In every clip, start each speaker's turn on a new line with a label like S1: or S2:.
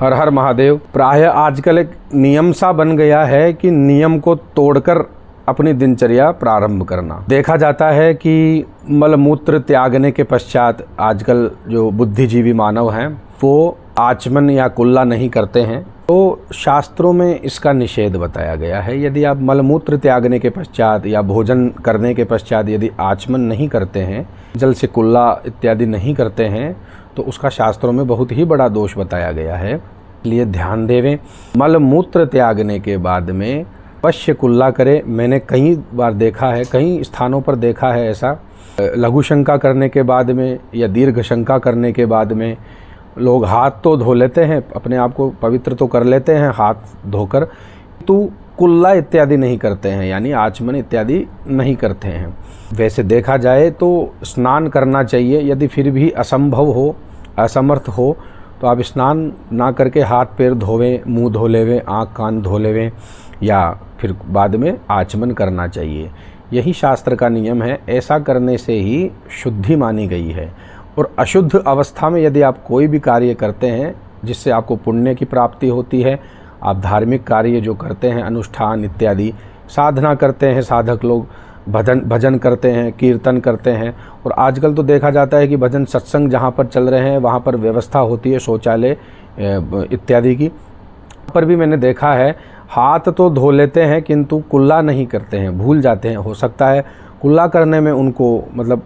S1: हर हर महादेव प्राय आजकल एक नियम सा बन गया है कि नियम को तोड़कर अपनी दिनचर्या प्रारंभ करना देखा जाता है कि मलमूत्र त्यागने के पश्चात आजकल जो बुद्धिजीवी मानव हैं वो आचमन या कुल्ला नहीं करते हैं तो शास्त्रों में इसका निषेध बताया गया है यदि आप मलमूत्र त्यागने के पश्चात या भोजन करने के पश्चात यदि आचमन नहीं करते हैं जल से कुल्ला इत्यादि नहीं करते हैं तो उसका शास्त्रों में बहुत ही बड़ा दोष बताया गया है इसलिए ध्यान देवें मल मूत्र त्यागने के बाद में पश्य कुल्ला करें मैंने कई बार देखा है कई स्थानों पर देखा है ऐसा लघु शंका करने के बाद में या दीर्घ शंका करने के बाद में लोग हाथ तो धो लेते हैं अपने आप को पवित्र तो कर लेते हैं हाथ धोकर तो कुल्ला इत्यादि नहीं करते हैं यानी आचमन इत्यादि नहीं करते हैं वैसे देखा जाए तो स्नान करना चाहिए यदि फिर भी असंभव हो असमर्थ हो तो आप स्नान ना करके हाथ पैर धोवें मुंह धो लेवें आँख कान धो लेवें या फिर बाद में आचमन करना चाहिए यही शास्त्र का नियम है ऐसा करने से ही शुद्धि मानी गई है और अशुद्ध अवस्था में यदि आप कोई भी कार्य करते हैं जिससे आपको पुण्य की प्राप्ति होती है आप धार्मिक कार्य जो करते हैं अनुष्ठान इत्यादि साधना करते हैं साधक लोग भजन भजन करते हैं कीर्तन करते हैं और आजकल तो देखा जाता है कि भजन सत्संग जहाँ पर चल रहे हैं वहाँ पर व्यवस्था होती है शौचालय इत्यादि की पर भी मैंने देखा है हाथ तो धो लेते हैं किंतु कुल्ला नहीं करते हैं भूल जाते हैं हो सकता है कुल्ला करने में उनको मतलब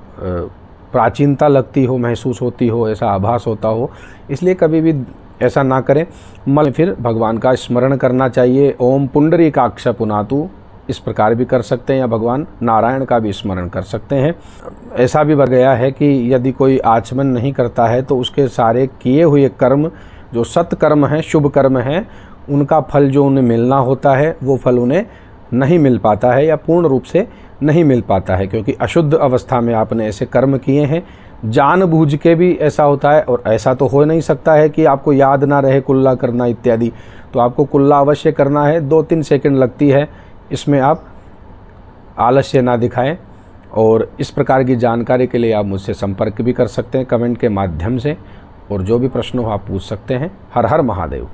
S1: प्राचीनता लगती हो महसूस होती हो ऐसा आभास होता हो इसलिए कभी भी ऐसा ना करें मल फिर भगवान का स्मरण करना चाहिए ओम पुंडरी काक्ष पुनातु इस प्रकार भी कर सकते हैं या भगवान नारायण का भी स्मरण कर सकते हैं ऐसा भी गया है कि यदि कोई आचमन नहीं करता है तो उसके सारे किए हुए कर्म जो सत्कर्म हैं शुभ कर्म हैं उनका फल जो उन्हें मिलना होता है वो फल उन्हें नहीं मिल पाता है या पूर्ण रूप से नहीं मिल पाता है क्योंकि अशुद्ध अवस्था में आपने ऐसे कर्म किए हैं जानबूझ के भी ऐसा होता है और ऐसा तो हो नहीं सकता है कि आपको याद ना रहे कुल्ला करना इत्यादि तो आपको कुल्ला अवश्य करना है दो तीन सेकंड लगती है इसमें आप आलस्य ना दिखाएं और इस प्रकार की जानकारी के लिए आप मुझसे संपर्क भी कर सकते हैं कमेंट के माध्यम से और जो भी प्रश्न हो आप पूछ सकते हैं हर हर महादेव